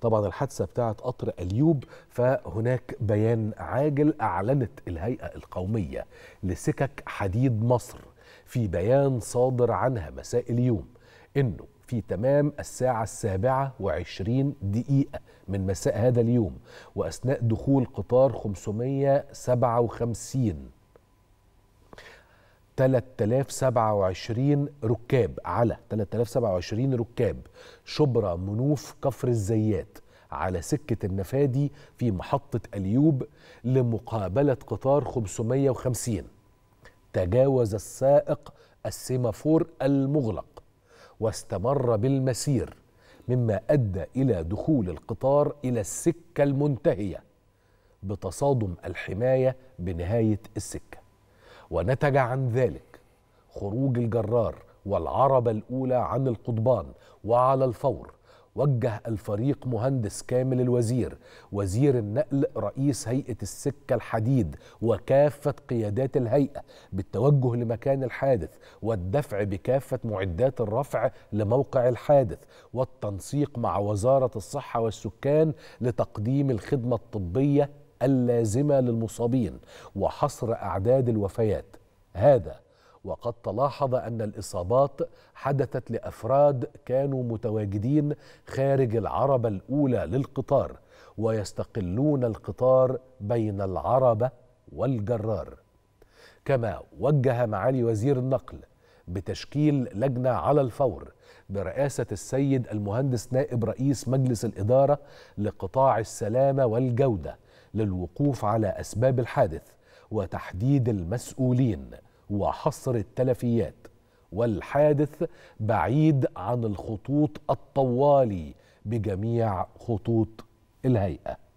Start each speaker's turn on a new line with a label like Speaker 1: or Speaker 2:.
Speaker 1: طبعا الحادثه بتاعه قطر اليوب فهناك بيان عاجل اعلنت الهيئه القوميه لسكك حديد مصر في بيان صادر عنها مساء اليوم انه في تمام الساعة السابعة وعشرين دقيقة من مساء هذا اليوم وأثناء دخول قطار 557 3027 ركاب على 3027 ركاب شبرا منوف كفر الزيات على سكة النفادي في محطة أليوب لمقابلة قطار 550 تجاوز السائق السيمافور المغلق واستمر بالمسير مما أدى إلى دخول القطار إلى السكة المنتهية بتصادم الحماية بنهاية السكة ونتج عن ذلك خروج الجرار والعربة الأولى عن القضبان وعلى الفور وجه الفريق مهندس كامل الوزير وزير النقل رئيس هيئة السكة الحديد وكافة قيادات الهيئة بالتوجه لمكان الحادث والدفع بكافة معدات الرفع لموقع الحادث والتنسيق مع وزارة الصحة والسكان لتقديم الخدمة الطبية اللازمه للمصابين وحصر اعداد الوفيات هذا وقد تلاحظ ان الاصابات حدثت لافراد كانوا متواجدين خارج العربه الاولى للقطار ويستقلون القطار بين العربه والجرار كما وجه معالي وزير النقل بتشكيل لجنه على الفور برئاسه السيد المهندس نائب رئيس مجلس الاداره لقطاع السلامه والجوده للوقوف على أسباب الحادث وتحديد المسؤولين وحصر التلفيات والحادث بعيد عن الخطوط الطوالي بجميع خطوط الهيئه